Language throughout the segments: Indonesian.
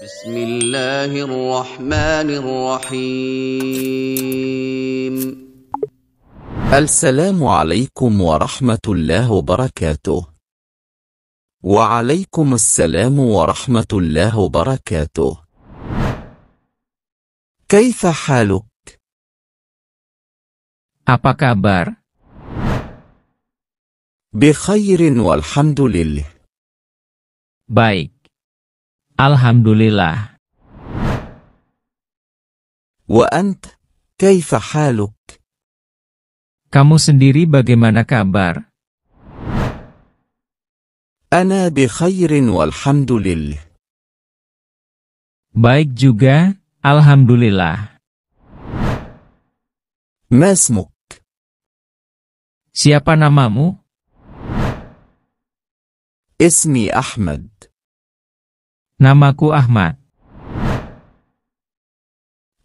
بسم الله الرحمن الرحيم السلام عليكم ورحمة الله وبركاته وعليكم السلام ورحمة الله وبركاته كيف حالك؟ Apa kabar? بخير والحمد لله. Baik. Alhamdulillah. Wa ant, kaifa haluk? Kamu sendiri bagaimana kabar? Ana bi khairin walhamdulillah. Baik juga, alhamdulillah. Masmuk? Siapa namamu? Ismi Ahmad. Namaku Ahmad.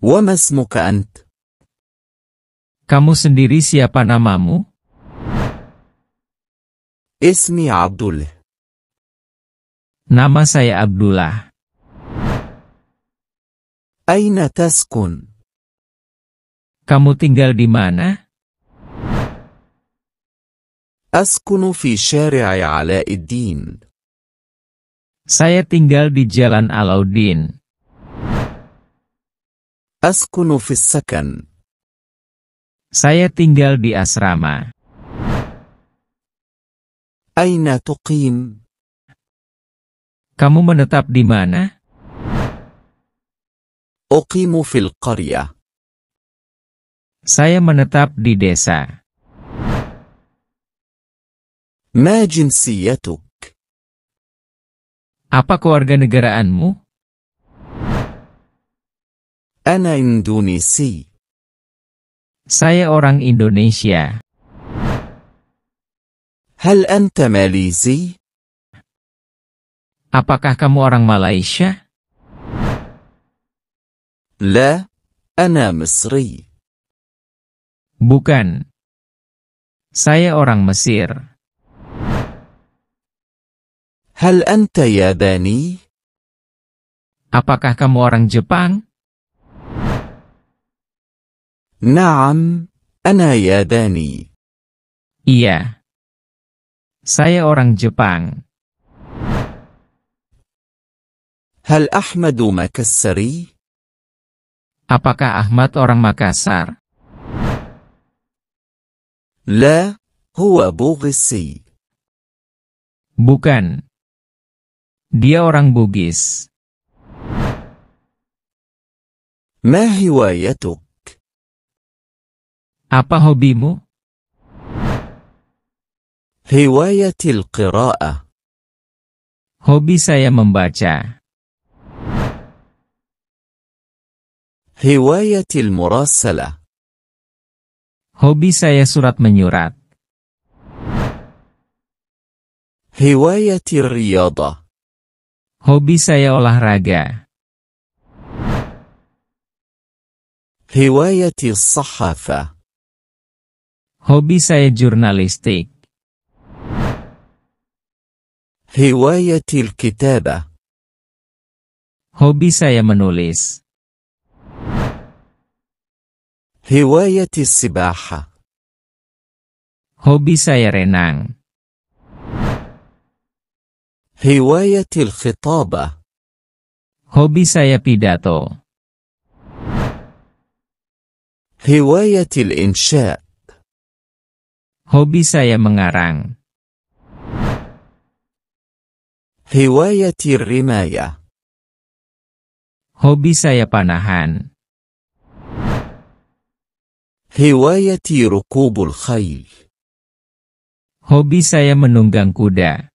Wama اسمك ant? Kamu sendiri siapa namamu? Ismi Abdul. Nama saya Abdullah. Aina taskun? Kamu tinggal di mana? Askunu fi syari'i alaiddin. Saya tinggal di Jalan Alauddin. Askunu fis sakan. Saya tinggal di asrama. Aina tuqim? Kamu menetap di mana? Uqimu fil qaryah. Saya menetap di desa. Ma jinsiyatuk? Apa kewarganegaraanmu? Ana Indonesia. Saya orang Indonesia. Hal anta Malaysia? Apakah kamu orang Malaysia? La, ana Mesri. Bukan. Saya orang Mesir. Hal anta Yabani? Apakah kamu orang Jepang? Naam, ana Yabani. Iya. Saya orang Jepang. Hal Ahmadu Makassari? Apakah Ahmad orang Makassar? La, huwa Bughissi. Bukan, dia orang Bugis. Ma hiwayatuk? Apa hobimu? Hiwayatil qira'ah. Hobi saya membaca. Hiwayatil murassalah. Hobi saya surat menyurat. Hiwayatil riyadah. Hobi saya olahraga. Hiwayati sahafa. Hobi saya jurnalistik. Hiwayati الكتابة. Hobi saya menulis. Hiwayati sibaha. Hobi saya renang. Hiwayatil khitabah. Hobi saya pidato. Hiwayatil insya. Hobi saya mengarang. Hiwayatil rimaya. Hobi saya panahan. Hiwayati rukubul khayl. Hobi saya menunggang kuda.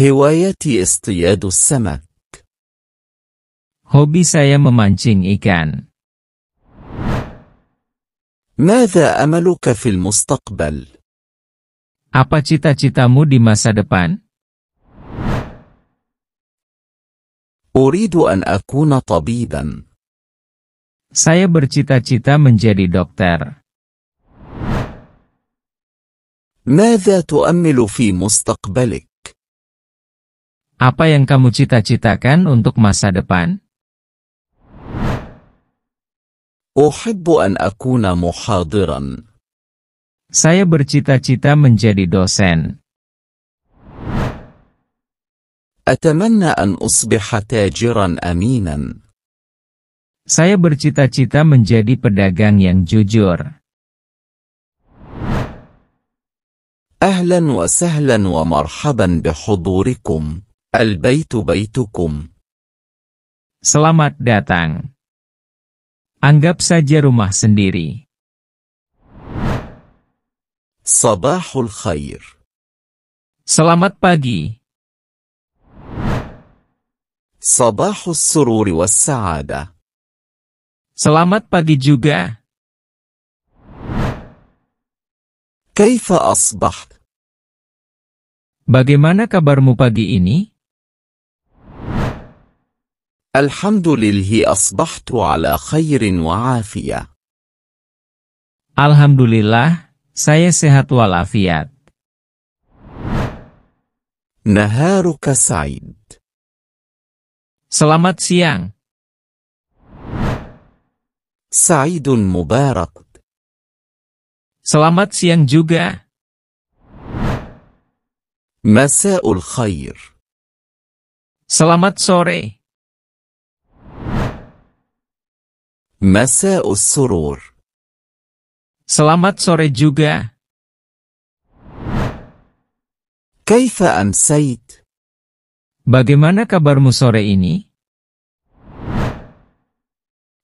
هوايتي اصطياد السمك. Hobi saya memancing ikan. ماذا أملك في المستقبل؟ Apa cita-citamu di masa depan? Saya bercita-cita menjadi dokter. Apa yang kamu cita-citakan untuk masa depan? أحب أن أكون محاضرا. Saya bercita-cita menjadi dosen. أتمنى أن أصبح تاجرا أمينا. Saya bercita-cita menjadi pedagang yang jujur. أهلا وسهلا ومرحبا بحضوركم. Al-baitu baitukum. Selamat datang. Anggap saja rumah sendiri. Sabahul khair. Selamat pagi. Sabahul sururi was saada. Selamat pagi juga. Kaifa asbaht? Bagaimana kabarmu pagi ini? الحمد لله أصبحت على خير وعافية. Alhamdulillah, saya sehat walafiat. Naharuka Said. Selamat siang. Saidun Mubarak. Selamat siang juga. Masaul Khair. Selamat sore. Masa Usurur. Selamat sore juga. Kaifa amsayt? Bagaimana kabarmu sore ini?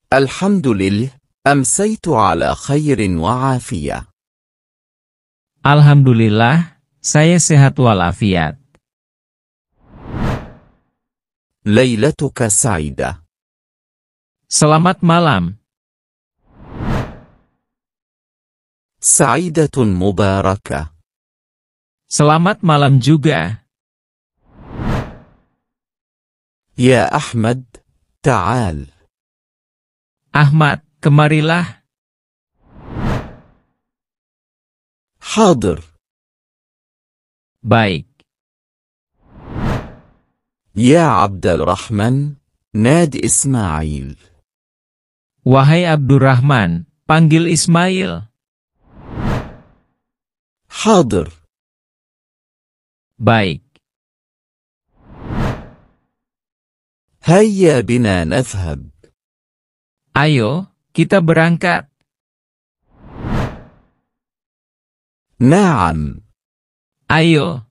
Alhamdulillah, amsaytu ala khairin wa afiyah. Alhamdulillah, saya sehat walafiat. Lailatuka sa'idah. Selamat malam. Sa'idatun mubaraka. Selamat malam juga. Ya Ahmad, ta'al. Ahmad, kemarilah. Hadir. Baik. Ya Abdul Rahman, Nadi Ismail. Wahai Abdurrahman, panggil Ismail. Hadir. Baik. Hayya bina nathab. Ayo, kita berangkat. Naam. Ayo.